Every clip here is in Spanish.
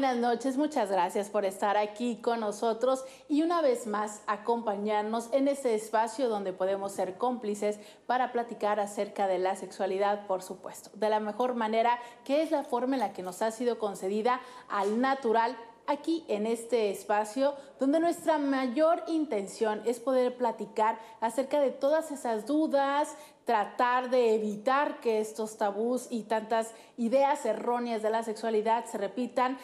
buenas noches, muchas gracias por estar aquí con nosotros y una vez más acompañarnos en este espacio donde podemos ser cómplices para platicar acerca de la sexualidad, por supuesto, de la mejor manera, que es la forma en la que nos ha sido concedida al natural aquí en este espacio donde nuestra mayor intención es poder platicar acerca de todas esas dudas, tratar de evitar que estos tabús y tantas ideas erróneas de la sexualidad se repitan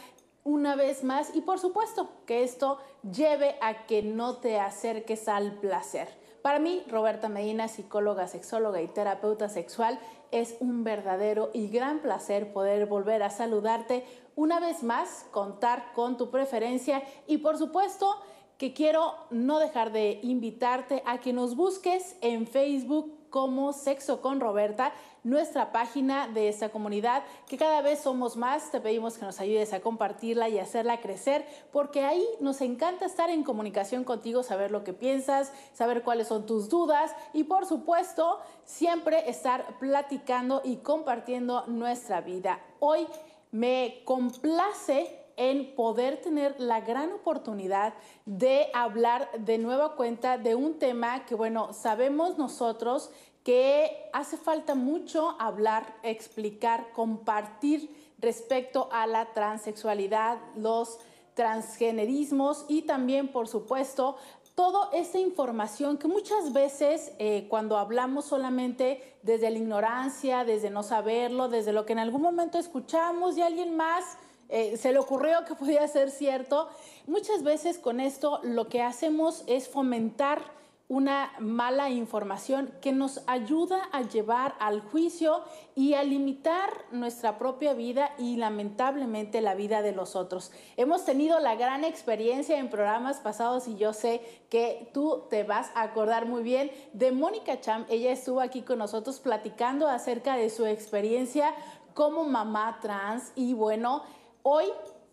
una vez más y por supuesto que esto lleve a que no te acerques al placer. Para mí, Roberta Medina, psicóloga, sexóloga y terapeuta sexual, es un verdadero y gran placer poder volver a saludarte una vez más, contar con tu preferencia y por supuesto que quiero no dejar de invitarte a que nos busques en Facebook como Sexo con Roberta, nuestra página de esta comunidad, que cada vez somos más. Te pedimos que nos ayudes a compartirla y hacerla crecer, porque ahí nos encanta estar en comunicación contigo, saber lo que piensas, saber cuáles son tus dudas y por supuesto siempre estar platicando y compartiendo nuestra vida. Hoy me complace en poder tener la gran oportunidad de hablar de nueva cuenta de un tema que, bueno, sabemos nosotros que hace falta mucho hablar, explicar, compartir respecto a la transexualidad, los transgenerismos y también, por supuesto, toda esta información que muchas veces eh, cuando hablamos solamente desde la ignorancia, desde no saberlo, desde lo que en algún momento escuchamos de alguien más eh, se le ocurrió que podía ser cierto. Muchas veces con esto lo que hacemos es fomentar una mala información que nos ayuda a llevar al juicio y a limitar nuestra propia vida y lamentablemente la vida de los otros. Hemos tenido la gran experiencia en programas pasados y yo sé que tú te vas a acordar muy bien de Mónica Cham. Ella estuvo aquí con nosotros platicando acerca de su experiencia como mamá trans y bueno, Hoy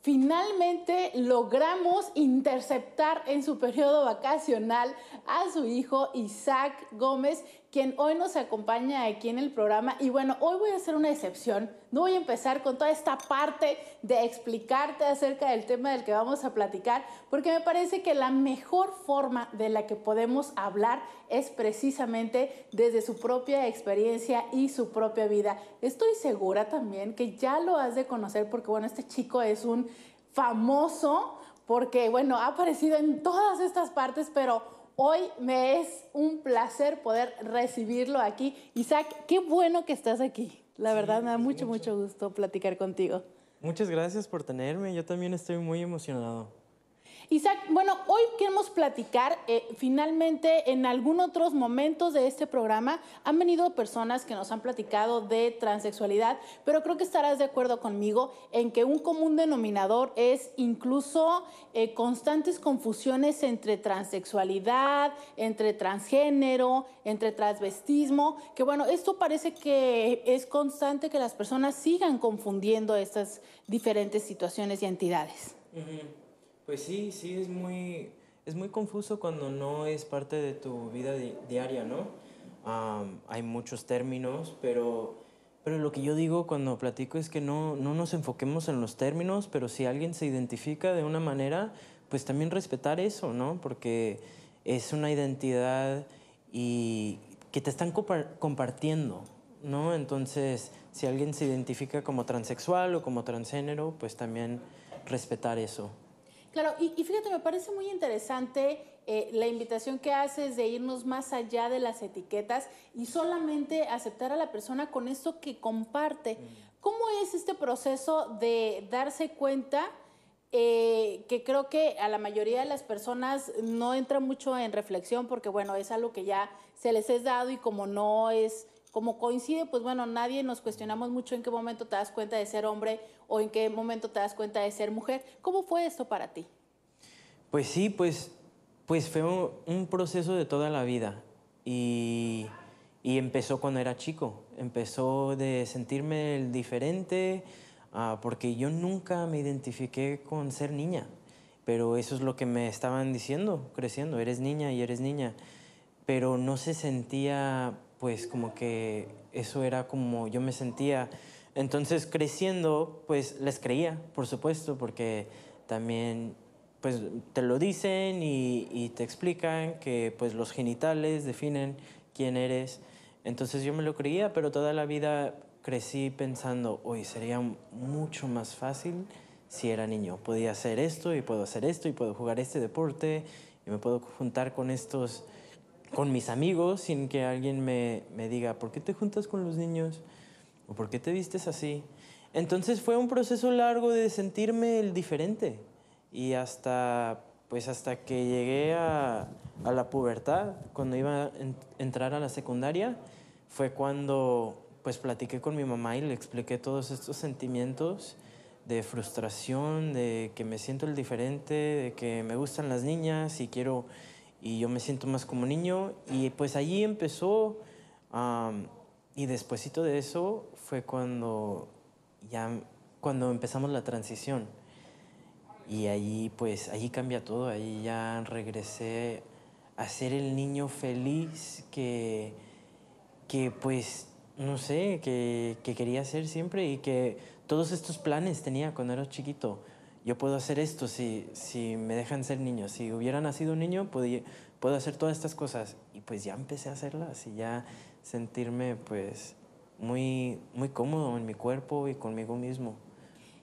finalmente logramos interceptar en su periodo vacacional a su hijo Isaac Gómez, quien hoy nos acompaña aquí en el programa. Y bueno, hoy voy a hacer una excepción. No voy a empezar con toda esta parte de explicarte acerca del tema del que vamos a platicar, porque me parece que la mejor forma de la que podemos hablar es precisamente desde su propia experiencia y su propia vida. Estoy segura también que ya lo has de conocer, porque bueno, este chico es un famoso, porque bueno, ha aparecido en todas estas partes, pero Hoy me es un placer poder recibirlo aquí. Isaac, qué bueno que estás aquí. La verdad, me da pues, mucho, mucho gusto platicar contigo. Muchas gracias por tenerme. Yo también estoy muy emocionado. Isaac, bueno, hoy queremos platicar, eh, finalmente en algunos otros momentos de este programa han venido personas que nos han platicado de transexualidad, pero creo que estarás de acuerdo conmigo en que un común denominador es incluso eh, constantes confusiones entre transexualidad, entre transgénero, entre transvestismo, que bueno, esto parece que es constante que las personas sigan confundiendo estas diferentes situaciones y entidades. Pues sí, sí, es muy, confuso cuando no es parte de tu vida diaria, ¿no? hay muchos términos, pero, lo que yo digo cuando platico es que no, no nos enfoquemos en los términos, pero si alguien se identifica de una manera, pues también respetar eso, ¿no? Porque es una identidad y que te están compartiendo, ¿no? Entonces, si alguien se identifica como transexual o como transgénero, pues también respetar eso. Claro, y, fíjate, me parece muy interesante eh, la invitación que haces de irnos más allá de las etiquetas y solamente aceptar a la persona con esto que comparte. Mm. ¿Cómo es este proceso de darse cuenta? Eh, que creo que a la mayoría de las personas no entra mucho en reflexión porque, bueno, es algo que ya se les es dado y como no es como coincide, pues bueno, nadie nos cuestionamos mucho en qué momento te das cuenta de ser hombre o en qué momento te das cuenta de ser mujer. ¿Cómo fue eso para ti? Pues sí, pues, pues fue un proceso de toda la vida y, empezó cuando era chico. Empezó de sentirme diferente ah, porque yo nunca me identifiqué con ser niña, pero eso es lo que me estaban diciendo creciendo, eres niña y eres niña, pero no se sentía pues como que eso era como yo me sentía. Entonces creciendo, pues les creía, por supuesto, porque también pues te lo dicen y, te explican que pues los genitales definen quién eres. Entonces yo me lo creía, pero toda la vida crecí pensando, hoy sería mucho más fácil si era niño. Podía hacer esto y puedo hacer esto y puedo jugar este deporte y me puedo juntar con estos con mis amigos sin que alguien me, diga, ¿por qué te juntas con los niños? ¿O por qué te vistes así? Entonces fue un proceso largo de sentirme el diferente. Y hasta, pues hasta que llegué a, la pubertad, cuando iba a entrar a la secundaria, fue cuando pues platiqué con mi mamá y le expliqué todos estos sentimientos de frustración, de que me siento el diferente, de que me gustan las niñas y quiero y yo me siento más como niño y pues allí empezó y despuesito de eso fue cuando ya cuando empezamos la transición y allí pues allí cambia todo allí ya regresé a ser el niño feliz que que pues no sé que quería ser siempre y que todos estos planes tenía cuando era chiquito yo puedo hacer esto si, si me dejan ser niño. Si hubiera nacido un niño, podía, puedo hacer todas estas cosas. Y pues ya empecé a hacerlas y ya sentirme pues muy, muy cómodo en mi cuerpo y conmigo mismo.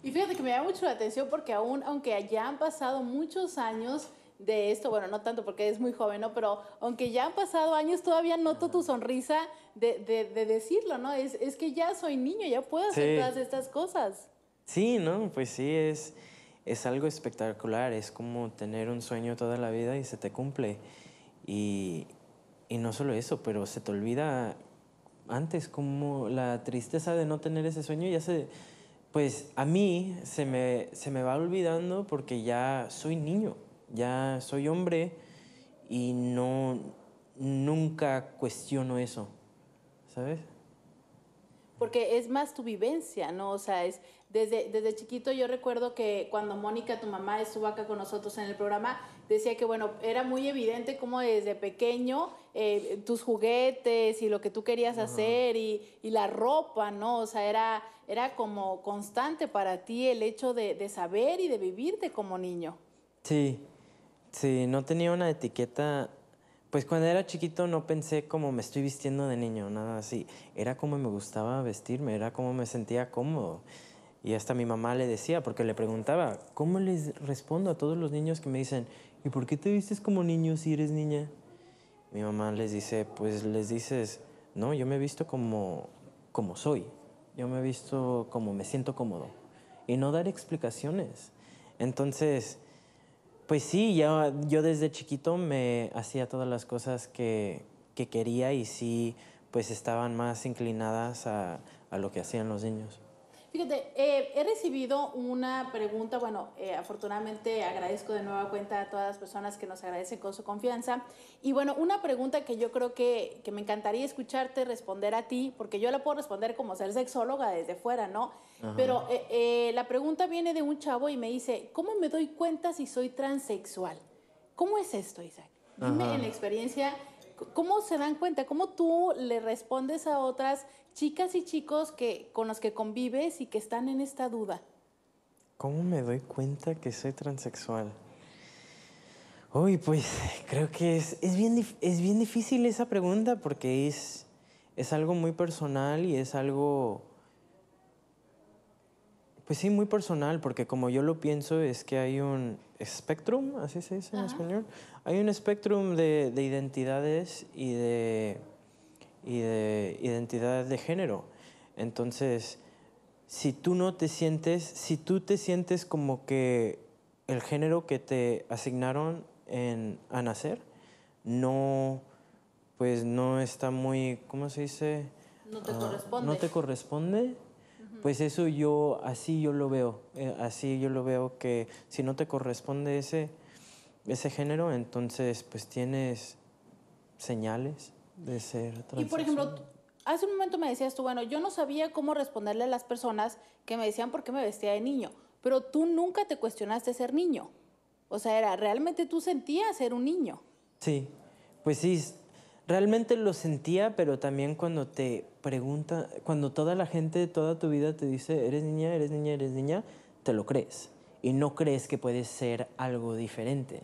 Y fíjate que me da mucho la atención porque aún, aunque ya han pasado muchos años de esto, bueno, no tanto porque es muy joven, ¿no? Pero aunque ya han pasado años, todavía noto tu sonrisa de, de, decirlo, ¿no? Es, es que ya soy niño, ya puedo hacer todas estas cosas. Sí, ¿no? Pues sí, es es algo espectacular, es como tener un sueño toda la vida y se te cumple. Y, no solo eso, pero se te olvida antes como la tristeza de no tener ese sueño ya se... Pues a mí se me, se me va olvidando porque ya soy niño, ya soy hombre y no nunca cuestiono eso, ¿sabes? porque es más tu vivencia, ¿no? O sea, es desde, desde chiquito yo recuerdo que cuando Mónica, tu mamá, estuvo acá con nosotros en el programa, decía que, bueno, era muy evidente como desde pequeño eh, tus juguetes y lo que tú querías hacer y, y, la ropa, ¿no? O sea, era, era como constante para ti el hecho de, de saber y de vivirte como niño. Sí, sí, no tenía una etiqueta pues cuando era chiquito no pensé como me estoy vistiendo de niño, nada así. Era como me gustaba vestirme, era como me sentía cómodo. Y hasta mi mamá le decía, porque le preguntaba, ¿cómo les respondo a todos los niños que me dicen, ¿y por qué te vistes como niño si eres niña? Mi mamá les dice, pues les dices, no, yo me he visto como, como soy, yo me he visto como me siento cómodo. Y no dar explicaciones. Entonces, pues sí, ya, yo desde chiquito me hacía todas las cosas que, que quería y sí, pues estaban más inclinadas a lo que hacían los niños. Fíjate, eh, he recibido una pregunta, bueno, eh, afortunadamente agradezco de nueva cuenta a todas las personas que nos agradecen con su confianza. Y bueno, una pregunta que yo creo que, me encantaría escucharte responder a ti, porque yo la puedo responder como ser sexóloga desde fuera, ¿no? Pero eh, la pregunta viene de un chavo y me dice, ¿cómo me doy cuenta si soy transexual? ¿Cómo es esto, Isaac? Dime en la experiencia ¿Cómo se dan cuenta? ¿Cómo tú le respondes a otras chicas y chicos que, con los que convives y que están en esta duda? ¿Cómo me doy cuenta que soy transexual? Uy, pues creo que es, es, bien, es bien difícil esa pregunta porque es, es algo muy personal y es algo... Pues sí, muy personal, porque como yo lo pienso es que hay un spectrum, así se dice en español, hay un spectrum de identidades y de y de identidad de género. Entonces, si tú no te sientes, si tú te sientes como que el género que te asignaron en, a nacer, no, pues no está muy, ¿cómo se dice? No te ah, corresponde. No te corresponde. Pues eso yo, así yo lo veo, eh, así yo lo veo que si no te corresponde ese, ese género, entonces pues tienes señales y por ejemplo, hace un momento me decías tú, bueno, yo no sabía cómo responderle a las personas que me decían por qué me vestía de niño, pero tú nunca te cuestionaste ser niño. O sea, era, realmente tú sentías ser un niño. Sí, pues sí, realmente lo sentía, pero también cuando te pregunta, cuando toda la gente, de toda tu vida te dice, eres niña, eres niña, eres niña, te lo crees. Y no crees que puedes ser algo diferente.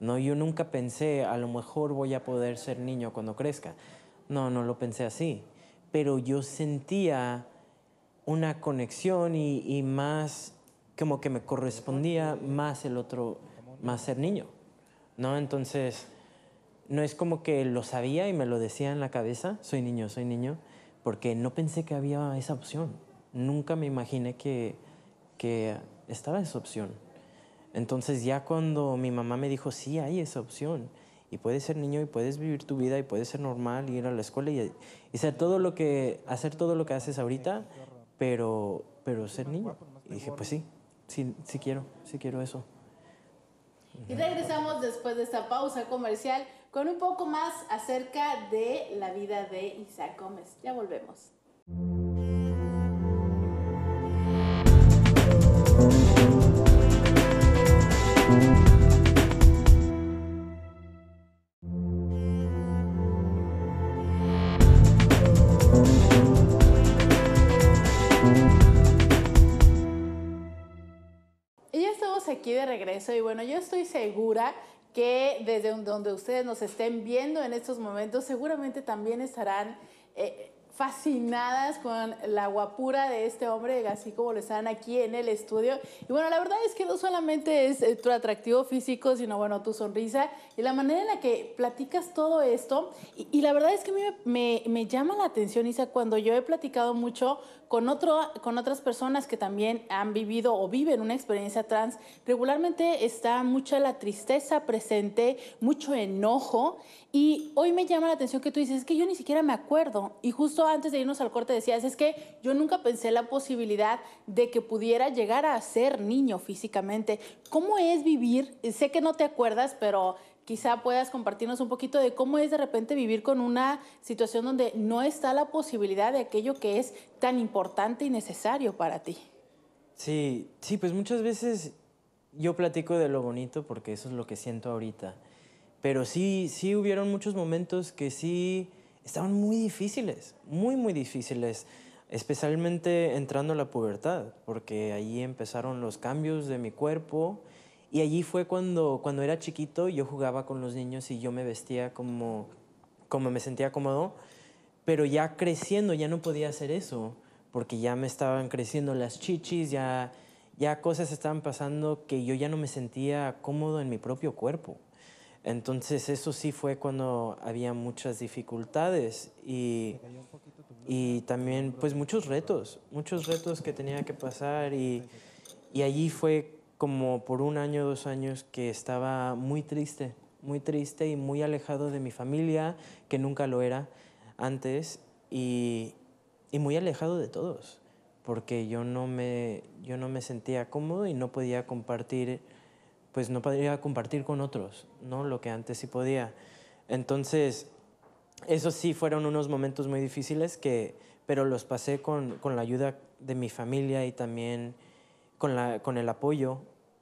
No, yo nunca pensé, a lo mejor voy a poder ser niño cuando crezca. No, no lo pensé así. Pero yo sentía una conexión y, más como que me correspondía más el otro, más ser niño. ¿No? Entonces, no es como que lo sabía y me lo decía en la cabeza, soy niño, soy niño, porque no pensé que había esa opción. Nunca me imaginé que, que estaba esa opción. Entonces ya cuando mi mamá me dijo, sí, hay esa opción, y puedes ser niño y puedes vivir tu vida y puedes ser normal y ir a la escuela y, y todo lo que, hacer todo lo que haces ahorita, pero, pero ser niño. Y dije, pues sí, sí, sí quiero, sí quiero eso. Y regresamos después de esta pausa comercial con un poco más acerca de la vida de Isaac Gómez. Ya volvemos. de regreso y bueno, yo estoy segura que desde donde ustedes nos estén viendo en estos momentos seguramente también estarán... Eh, fascinadas con la guapura de este hombre, así como lo están aquí en el estudio. Y bueno, la verdad es que no solamente es eh, tu atractivo físico, sino bueno, tu sonrisa y la manera en la que platicas todo esto. Y, la verdad es que a mí me, llama la atención, Isa, cuando yo he platicado mucho con, otro, con otras personas que también han vivido o viven una experiencia trans, regularmente está mucha la tristeza presente, mucho enojo y hoy me llama la atención que tú dices, es que yo ni siquiera me acuerdo. Y justo antes de irnos al corte decías, es que yo nunca pensé la posibilidad de que pudiera llegar a ser niño físicamente. ¿Cómo es vivir? Sé que no te acuerdas, pero quizá puedas compartirnos un poquito de cómo es de repente vivir con una situación donde no está la posibilidad de aquello que es tan importante y necesario para ti. Sí, sí, pues muchas veces yo platico de lo bonito porque eso es lo que siento ahorita. Pero sí, sí hubieron muchos momentos que sí estaban muy difíciles, muy, muy difíciles, especialmente entrando a la pubertad, porque allí empezaron los cambios de mi cuerpo y allí fue cuando, cuando era chiquito yo jugaba con los niños y yo me vestía como, como me sentía cómodo, pero ya creciendo ya no podía hacer eso, porque ya me estaban creciendo las chichis, ya, ya cosas estaban pasando que yo ya no me sentía cómodo en mi propio cuerpo. Entonces eso sí fue cuando había muchas dificultades y, también pues muchos retos, muchos retos que tenía que pasar y, allí fue como por un año, o dos años que estaba muy triste, muy triste y muy alejado de mi familia, que nunca lo era antes, y, muy alejado de todos, porque yo no, me, yo no me sentía cómodo y no podía compartir pues no podría compartir con otros, ¿no? Lo que antes sí podía. Entonces, esos sí fueron unos momentos muy difíciles que, pero los pasé con, con la ayuda de mi familia y también con, la, con el apoyo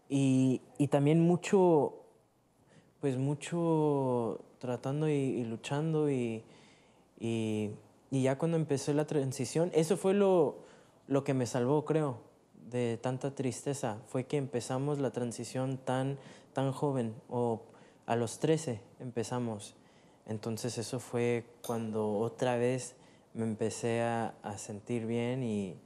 y, y también mucho, pues mucho tratando y, y luchando y, y, ya cuando empezó la transición, eso fue lo, lo que me salvó, creo, de tanta tristeza fue que empezamos la transición tan, tan joven, o a los 13 empezamos. Entonces eso fue cuando otra vez me empecé a, sentir bien y...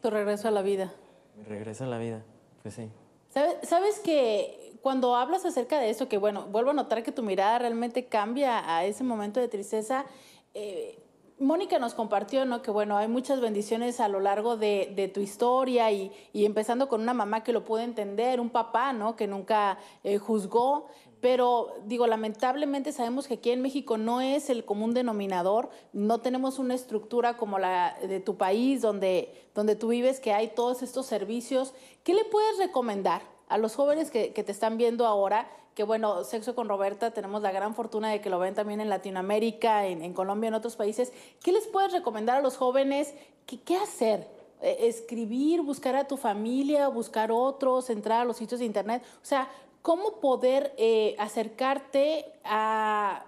Tu regreso a la vida. Mi regreso a la vida, pues sí. ¿Sabes, que cuando hablas acerca de eso, que bueno, vuelvo a notar que tu mirada realmente cambia a ese momento de tristeza, eh, Mónica nos compartió, ¿no? Que bueno, hay muchas bendiciones a lo largo de, tu historia y, empezando con una mamá que lo pudo entender, un papá, ¿no? Que nunca eh, juzgó, pero digo, lamentablemente sabemos que aquí en México no es el común denominador, no tenemos una estructura como la de tu país donde, donde tú vives, que hay todos estos servicios. ¿Qué le puedes recomendar a los jóvenes que te están viendo ahora que bueno, Sexo con Roberta, tenemos la gran fortuna de que lo ven también en Latinoamérica, en, Colombia, en otros países. ¿Qué les puedes recomendar a los jóvenes? ¿Qué, hacer? Eh, ¿Escribir, buscar a tu familia, buscar otros, entrar a los sitios de internet? O sea, ¿cómo poder eh, acercarte a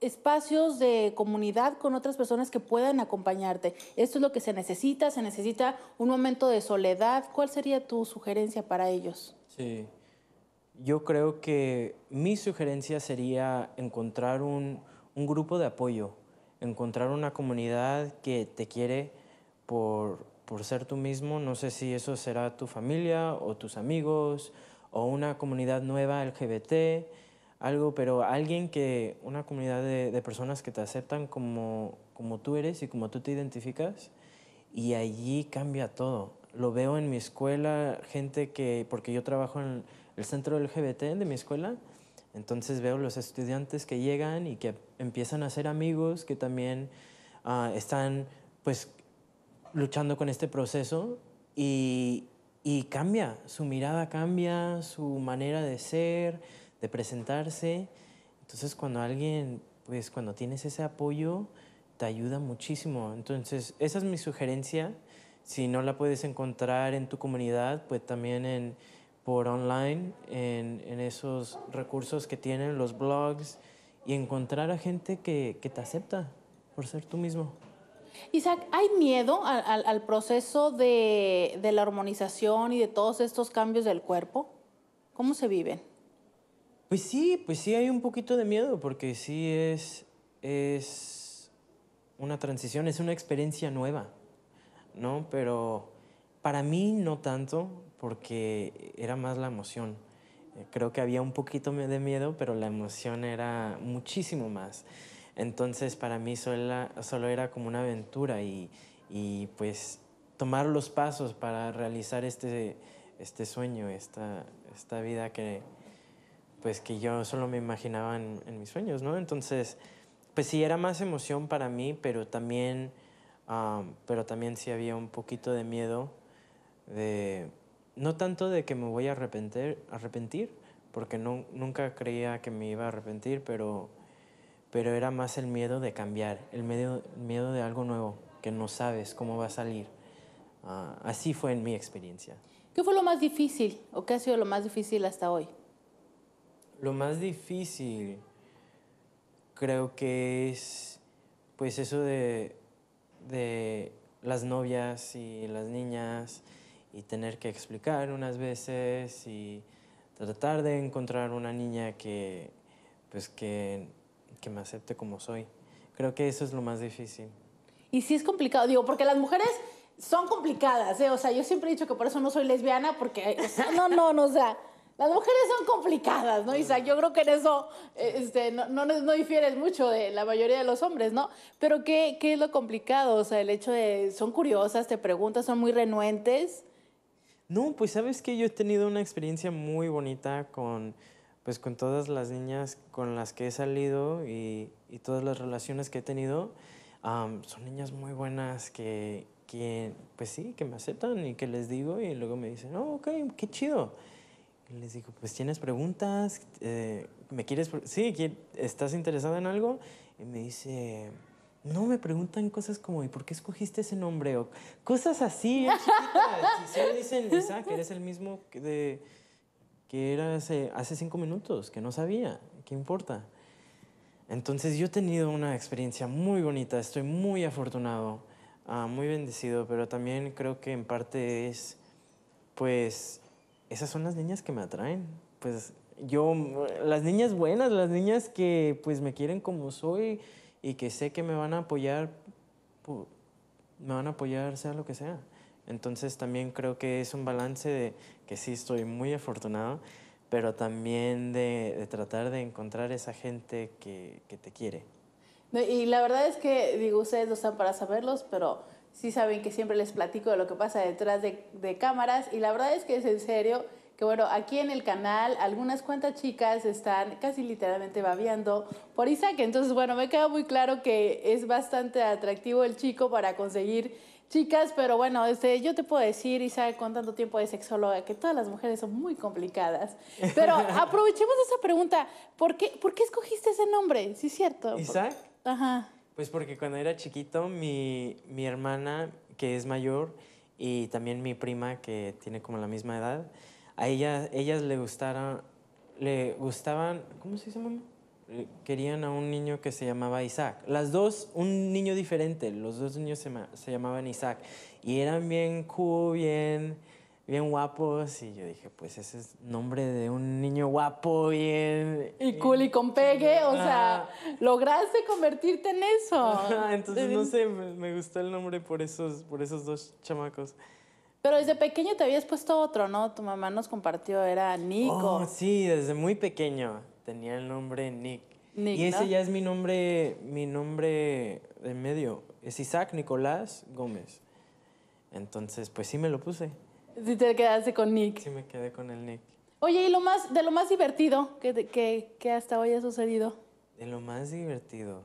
espacios de comunidad con otras personas que puedan acompañarte. Esto es lo que se necesita, se necesita un momento de soledad. ¿Cuál sería tu sugerencia para ellos? Sí, yo creo que mi sugerencia sería encontrar un, un grupo de apoyo, encontrar una comunidad que te quiere por, por ser tú mismo. No sé si eso será tu familia o tus amigos o una comunidad nueva LGBT, algo, pero alguien que, una comunidad de, de personas que te aceptan como, como tú eres y como tú te identificas. Y allí cambia todo. Lo veo en mi escuela, gente que, porque yo trabajo en el centro LGBT de mi escuela. Entonces veo los estudiantes que llegan y que empiezan a ser amigos, que también ah, están pues luchando con este proceso y cambia, su mirada cambia, su manera de ser, de presentarse. Entonces cuando alguien, pues cuando tienes ese apoyo, te ayuda muchísimo. Entonces esa es mi sugerencia. Si no la puedes encontrar en tu comunidad, pues también en por online, en, esos recursos que tienen los blogs y encontrar a gente que, que te acepta por ser tú mismo. Isaac, ¿hay miedo al, al proceso de, de, la hormonización y de todos estos cambios del cuerpo? ¿Cómo se viven? Pues sí, pues sí hay un poquito de miedo porque sí es, es una transición, es una experiencia nueva, ¿no? Pero para mí no tanto, porque era más la emoción. Eh, creo que había un poquito de miedo, pero la emoción era muchísimo más. Entonces para mí solo, era como una aventura y, y, pues tomar los pasos para realizar este, este sueño, esta, esta vida que, pues que yo solo me imaginaba en, mis sueños, ¿no? Entonces, pues sí, era más emoción para mí, pero también, ah, pero también sí había un poquito de miedo de no tanto de que me voy a arrepentir, porque nunca creía que me iba a arrepentir, pero, era más el miedo de cambiar, el miedo, de algo nuevo, que no sabes cómo va a salir. Ah, así fue en mi experiencia. ¿Qué fue lo más difícil o qué ha sido lo más difícil hasta hoy? Lo más difícil creo que es pues eso de las novias y las niñas y tener que explicar unas veces y tratar de encontrar una niña que, pues que, que me acepte como soy. Creo que eso es lo más difícil. Y sí es complicado, digo, porque las mujeres son complicadas, ¿eh? O sea, yo siempre he dicho que por eso no soy lesbiana, porque, no, no, no, o sea, las mujeres son complicadas, ¿no, Isaac? Yo creo que en eso este, no, no, no, difieres mucho de la mayoría de los hombres, ¿no? Pero ¿qué, ¿qué es lo complicado? O sea, el hecho de, son curiosas, te preguntas, son muy renuentes. No, pues sabes que yo he tenido una experiencia muy bonita con, pues, con todas las niñas con las que he salido y, todas las relaciones que he tenido. son niñas muy buenas que, pues sí, que me aceptan y que les digo y luego me dicen, oh, ok, qué chido. les digo, pues tienes preguntas, eh, ¿me quieres? Sí, ¿estás interesada en algo? Y me dice, no me preguntan cosas como, ¿y por qué escogiste ese nombre? O cosas así, bien chiquitas. y dicen, dicen, eres el mismo que, de, que era hace, cinco minutos, que no sabía, ¿qué importa? Entonces yo he tenido una experiencia muy bonita, estoy muy afortunado, ah, muy bendecido, pero también creo que en parte es, pues, esas son las niñas que me atraen. Pues yo, las niñas buenas, las niñas que pues me quieren como soy, y que sé que me van a apoyar, me van a apoyar sea lo que sea. Entonces también creo que es un balance de que sí estoy muy afortunado, pero también de, tratar de encontrar esa gente que, que te quiere. y la verdad es que, digo, ustedes no están para saberlos, pero sí saben que siempre les platico de lo que pasa detrás de, de cámaras y la verdad es que es en serio que bueno, aquí en el canal algunas cuantas chicas están casi literalmente babeando por Isaac. Entonces, bueno, me queda muy claro que es bastante atractivo el chico para conseguir chicas, pero bueno, este, yo te puedo decir, Isaac, con tanto tiempo de sexóloga, que todas las mujeres son muy complicadas. Pero aprovechemos esa pregunta. ¿Por qué, ¿por qué escogiste ese nombre? Sí, es cierto. ¿Isaac? Ajá. Pues porque cuando era chiquito, mi, mi hermana, que es mayor, y también mi prima, que tiene como la misma edad, a ella, ellas le gustara, le gustaban, ¿cómo se dice mamá? Eh, querían a un niño que se llamaba Isaac. Las dos, un niño diferente, los dos niños se, llamaban Isaac. Y eran bien cool, bien, bien guapos. Y yo dije, pues ese es nombre de un niño guapo, bien. Y cool y con pegue, o sea, lograste convertirte en eso. Entonces, no sé, me, me, gustó el nombre por esos, por esos dos chamacos. Pero desde pequeño te habías puesto otro, ¿no? Tu mamá nos compartió, era Nico. Oh, sí, desde muy pequeño tenía el nombre Nick. y ese ya es mi nombre, mi nombre de medio. Es Isaac Nicolás Gómez. Entonces, pues sí me lo puse. Sí te quedaste con Nick. Sí me quedé con el Nick. Oye, y lo más, de lo más divertido que, que, que hasta hoy ha sucedido. De lo más divertido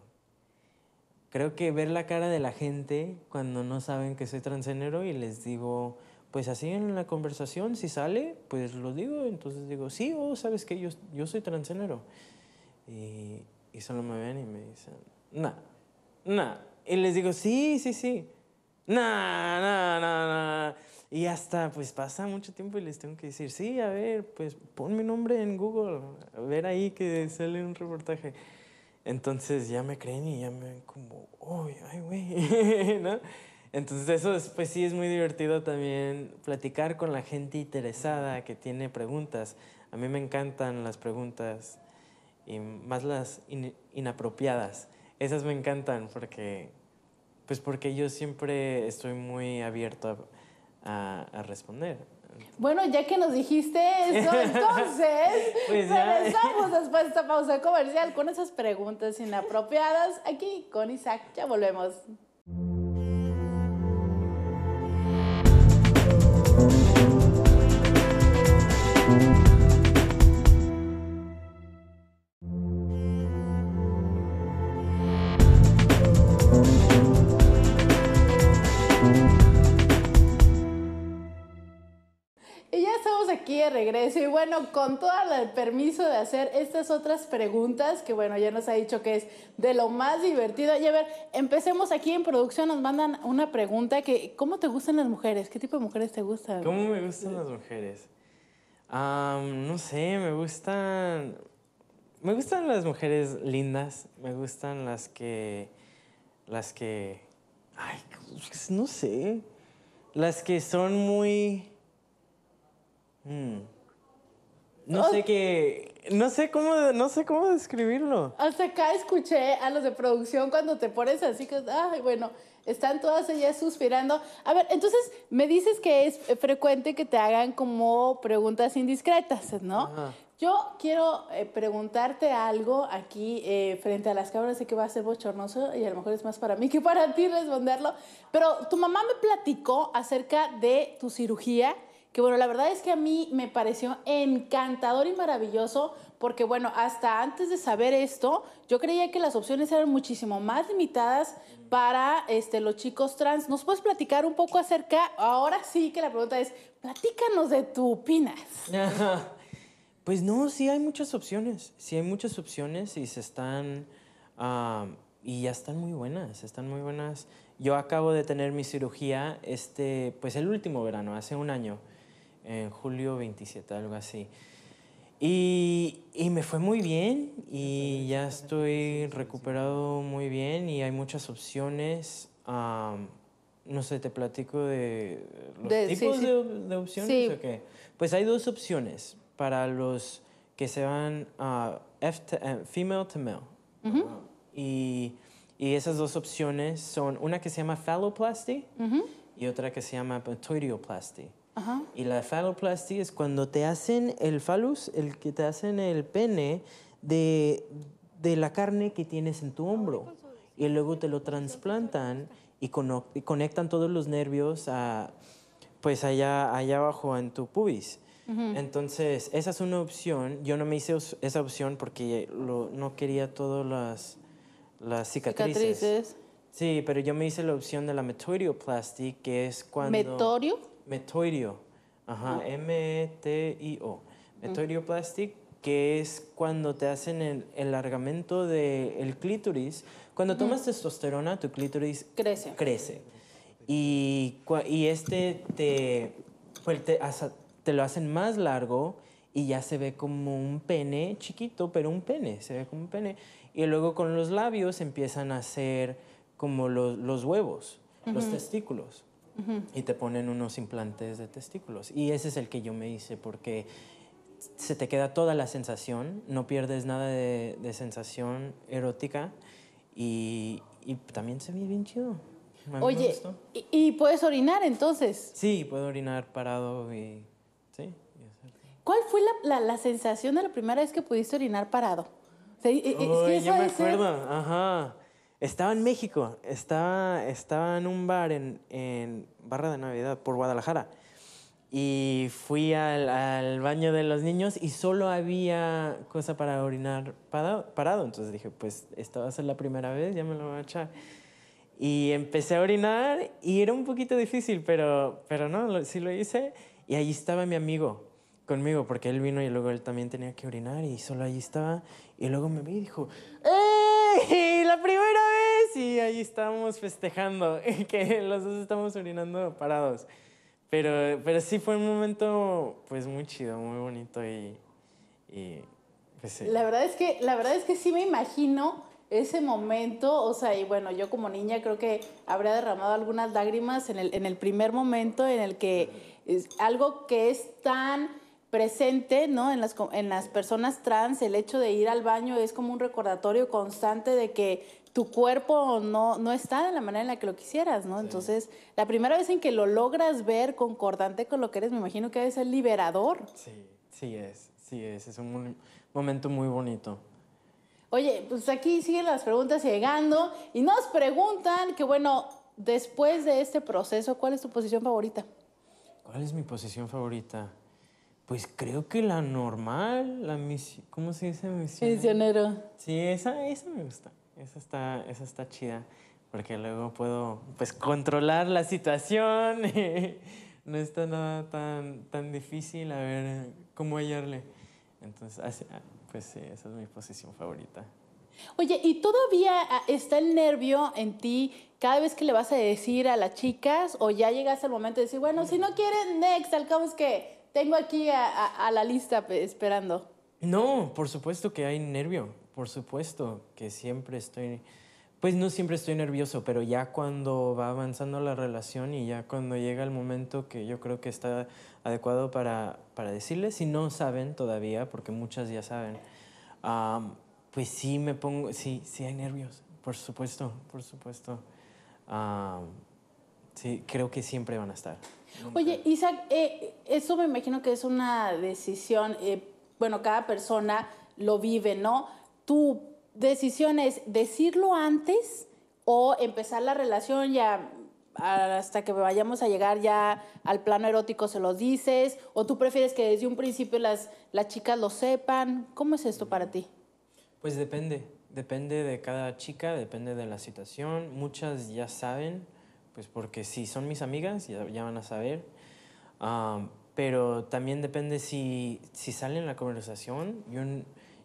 creo que ver la cara de la gente cuando no saben que soy transgénero y les digo, pues así en la conversación, si sale, pues lo digo, entonces digo, sí, o oh, sabes que yo, yo soy transgénero. Y, solo me ven y me dicen, nah, nah. Y les digo, sí, sí, sí, nah, nah, nah, nah. Y hasta pues pasa mucho tiempo y les tengo que decir, sí, a ver, pues pon mi nombre en Google, ver ahí que sale un reportaje. Entonces ya me creen y ya me ven como, uy, ay, güey, ¿no? Entonces eso después sí es muy divertido también platicar con la gente interesada que tiene preguntas. A mí me encantan las preguntas y más las inapropiadas. Esas me encantan porque, pues porque yo siempre estoy muy abierto a responder. Bueno, ya que nos dijiste eso, entonces pues regresamos después de esta pausa comercial con esas preguntas inapropiadas aquí con Isaac. Ya volvemos. regreso y bueno, con todo el permiso de hacer estas otras preguntas que bueno, ya nos ha dicho que es de lo más divertido. Y a ver, empecemos aquí en producción, nos mandan una pregunta que, ¿cómo te gustan las mujeres? ¿Qué tipo de mujeres te gustan? ¿Cómo me gustan las mujeres? no sé, me gustan... Me gustan las mujeres lindas, me gustan las que... Las que... Ay, no sé. Las que son muy Mm. No sé qué. No sé cómo. No sé cómo describirlo. Hasta acá escuché a los de producción cuando te pones así que. bueno. Están todas ellas suspirando. A ver, entonces me dices que es frecuente que te hagan como preguntas indiscretas, ¿no? Yo quiero eh, preguntarte algo aquí eh, frente a las cámaras. Sé que va a ser bochornoso y a lo mejor es más para mí que para ti responderlo. Pero tu mamá me platicó acerca de tu cirugía que bueno, la verdad es que a mí me pareció encantador y maravilloso porque bueno, hasta antes de saber esto, yo creía que las opciones eran muchísimo más limitadas para este, los chicos trans. ¿Nos puedes platicar un poco acerca? Ahora sí que la pregunta es, platícanos de tu opinas. pues no, sí hay muchas opciones, sí hay muchas opciones y se están... Ah, y ya están muy buenas, están muy buenas. Yo acabo de tener mi cirugía este, pues el último verano, hace un año en julio 27, algo así. Y, y, me fue muy bien y ya estoy recuperado muy bien y hay muchas opciones. no sé, te platico de los tipos De, opciones o qué. Pues hay dos opciones para los que se van a eh, female to male. Ah, y, y, esas dos opciones son una que se llama phalloplasty y otra que se llama ptoidoplasty. Y la faloplastia es cuando te hacen el falus, el que te hacen el pene de, de la carne que tienes en tu hombro. Y luego te lo trasplantan y, conectan todos los nervios a, pues allá, allá abajo en tu pubis. Entonces, esa es una opción. Yo no me hice esa opción porque no quería todas las, las cicatrices. Sí, pero yo me hice la opción de la metorioplasty, que es cuando... ¿Metorio? Metoidio. Ajá, oh. m m e t M-T-I-O. Metoidioplastic, que es cuando te hacen el, el del clítoris. Cuando tomas testosterona, tu clítoris crece. crece. Y, y este te, pues, te, lo hacen más largo y ya se ve como un pene chiquito, pero un pene, se ve como un pene. Y luego con los labios empiezan a hacer como los, huevos, los testículos y te ponen unos implantes de testículos. Y ese es el que yo me hice porque se te queda toda la sensación, no pierdes nada de, sensación erótica y, y, también se ve bien chido. Oye, y, puedes orinar entonces? Sí, puedo orinar parado y... Sí. ¿Cuál fue la, la, sensación de la primera vez que pudiste orinar parado? O es me acuerdo, ajá. Estaba en México, estaba, estaba en un bar en, Barra de Navidad por Guadalajara y fui al, baño de los niños y solo había cosa para orinar parado, parado. Entonces dije, pues esta va a ser la primera vez, ya me lo voy a echar. Y empecé a orinar y era un poquito difícil, pero, pero no, sí lo hice. Y ahí estaba mi amigo conmigo, porque él vino y luego él también tenía que orinar y solo ahí estaba. Y luego me vi y dijo, ¡eh! ¡La primera sí, ahí estábamos festejando, que los dos estábamos orinando parados. Pero, pero sí fue un momento pues muy chido, muy bonito y, pues sí. La verdad, es que, la verdad es que sí me imagino ese momento, o sea, y bueno, yo como niña creo que habría derramado algunas lágrimas en el, en el primer momento en el que es algo que es tan presente, ¿no? En las, las personas trans, el hecho de ir al baño es como un recordatorio constante de que tu cuerpo no, está de la manera en la que lo quisieras, ¿no? Entonces, la primera vez en que lo logras ver concordante con lo que eres, me imagino que es el liberador. Sí, sí es, sí es, es un momento muy bonito. Oye, pues aquí siguen las preguntas llegando y nos preguntan que, bueno, después de este proceso, ¿cuál es tu posición favorita? ¿Cuál es mi posición favorita? Pues creo que la normal, la misión, ¿cómo se dice misionero? Misionero. Sí, esa, me gusta. Esa está, esa está chida. Porque luego puedo pues controlar la situación. no está nada tan, tan difícil a ver cómo hallarle. Entonces, pues esa es mi posición favorita. Oye, ¿y todavía ah, está el nervio en ti cada vez que le vas a decir a las chicas o ya llegas al momento de decir, bueno, si no quieren, next, al cabo es que tengo aquí a, la lista esperando. No, por supuesto que hay nervio, por supuesto que siempre estoy, pues no siempre estoy nervioso, pero ya cuando va avanzando la relación y ya cuando llega el momento que yo creo que está adecuado para, decirles, si no saben todavía, porque muchas ya saben, pues sí me pongo, sí, sí hay nervios, por supuesto, por supuesto. Sí, creo que siempre van a estar. Oye, Isaac, eh, eso me imagino que es una decisión, eh, bueno, cada persona lo vive, ¿no? Tu decisión es decirlo antes o empezar la relación ya hasta que vayamos a llegar ya al plano erótico se lo dices o tú prefieres que desde un principio las, las chicas lo sepan. ¿Cómo es esto para mm. ti? Pues depende, depende de cada chica, depende de la situación. Muchas ya saben, pues porque si son mis amigas, ya, van a saber. pero también depende si, sale en la conversación. Yo,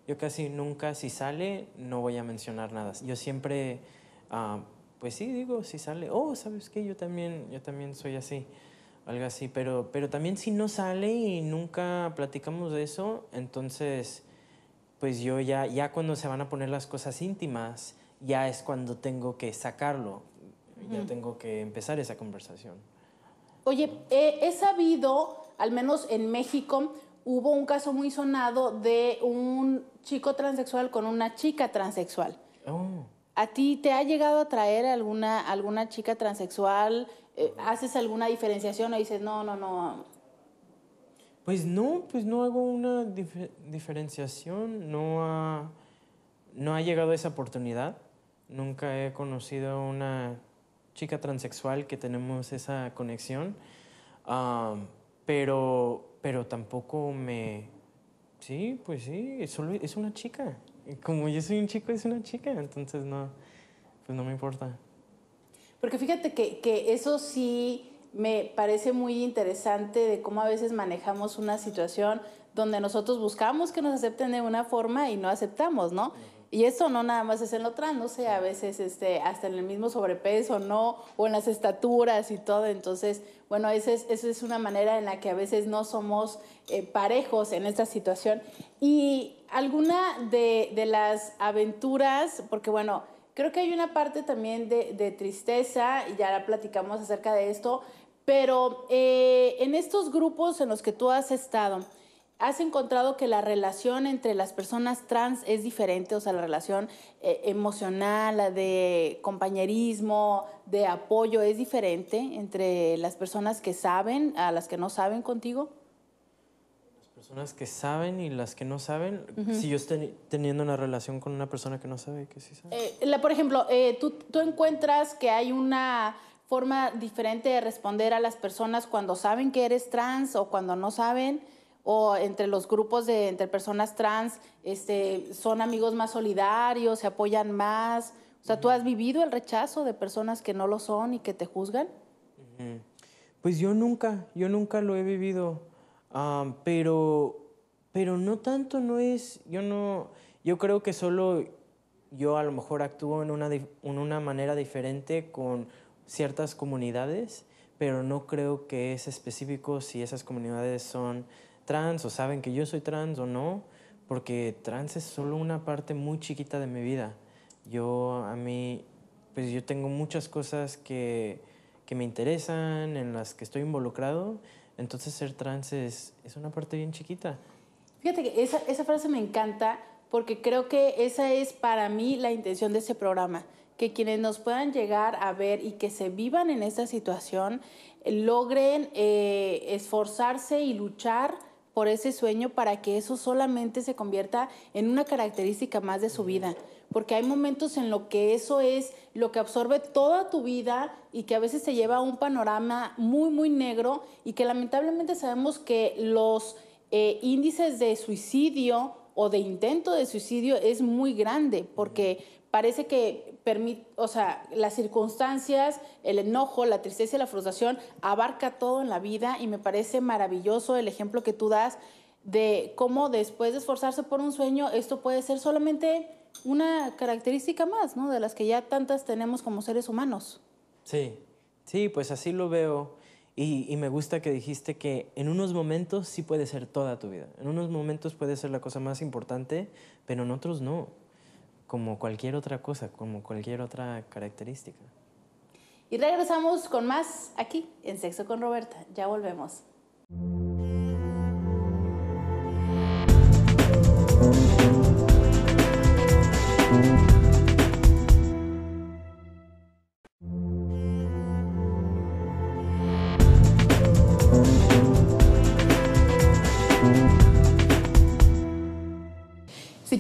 yo casi nunca, si sale, no voy a mencionar nada. Yo siempre, pues sí, digo, si sale, oh, ¿sabes qué? Yo también, yo también soy así, algo así. Pero, pero también si no sale y nunca platicamos de eso, entonces, pues yo ya, ya cuando se van a poner las cosas íntimas, ya es cuando tengo que sacarlo yo tengo que empezar esa conversación. Oye, he sabido, al menos en México, hubo un caso muy sonado de un chico transexual con una chica transexual. Oh. ¿A ti te ha llegado a traer alguna, alguna chica transexual? Eh, ¿Haces alguna diferenciación o dices, no, no, no? Pues no, pues no hago una diferenciación, no no ha llegado esa oportunidad. Nunca he conocido una chica transexual que tenemos esa conexión, ah, pero, pero tampoco me... Sí, pues sí, es es una chica. Como yo soy un chico, es una chica, entonces no, pues no me importa. Porque fíjate que, que eso sí me parece muy interesante de cómo a veces manejamos una situación donde nosotros buscamos que nos acepten de una forma y no aceptamos, ¿no? Y eso no nada más es en lo no sé, a veces este, hasta en el mismo sobrepeso, ¿no? O en las estaturas y todo. Entonces, bueno, esa es, es una manera en la que a veces no somos eh, parejos en esta situación. Y alguna de, las aventuras, porque bueno, creo que hay una parte también de, tristeza, y ya la platicamos acerca de esto, pero eh, en estos grupos en los que tú has estado, has encontrado que la relación entre las personas trans es diferente, o sea, la relación eh, emocional, la de compañerismo, de apoyo es diferente entre las personas que saben a las que no saben contigo? Las personas que saben y las que no saben, si yo estoy teniendo una relación con una persona que no sabe, que sí sabe. Eh, la, por ejemplo, eh, tú, tú encuentras que hay una forma diferente de responder a las personas cuando saben que eres trans o cuando no saben o entre los grupos de entre personas trans este, son amigos más solidarios, se apoyan más. O sea, ¿tú has vivido el rechazo de personas que no lo son y que te juzgan? Pues yo nunca, yo nunca lo he vivido, pero, pero no tanto, no es, yo no, yo creo que solo yo a lo mejor actúo en una, en una manera diferente con ciertas comunidades, pero no creo que es específico si esas comunidades son trans o saben que yo soy trans o no, porque trans es solo una parte muy chiquita de mi vida. Yo a mí, pues yo tengo muchas cosas que, que me interesan, en las que estoy involucrado, entonces ser trans es, es una parte bien chiquita. Fíjate que esa, esa frase me encanta porque creo que esa es para mí la intención de este programa, que quienes nos puedan llegar a ver y que se vivan en esta situación eh, logren eh, esforzarse y luchar por ese sueño para que eso solamente se convierta en una característica más de su vida. Porque hay momentos en los que eso es lo que absorbe toda tu vida y que a veces te lleva a un panorama muy, muy negro y que lamentablemente sabemos que los eh, índices de suicidio o de intento de suicidio es muy grande porque parece que o sea, las circunstancias, el enojo, la tristeza y la frustración abarca todo en la vida y me parece maravilloso el ejemplo que tú das de cómo después de esforzarse por un sueño, esto puede ser solamente una característica más, ¿no? De las que ya tantas tenemos como seres humanos. Sí, sí, pues así lo veo. y, me gusta que dijiste que en unos momentos sí puede ser toda tu vida. En unos momentos puede ser la cosa más importante, pero en otros no como cualquier otra cosa, como cualquier otra característica. Y regresamos con más aquí en Sexo con Roberta. Ya volvemos.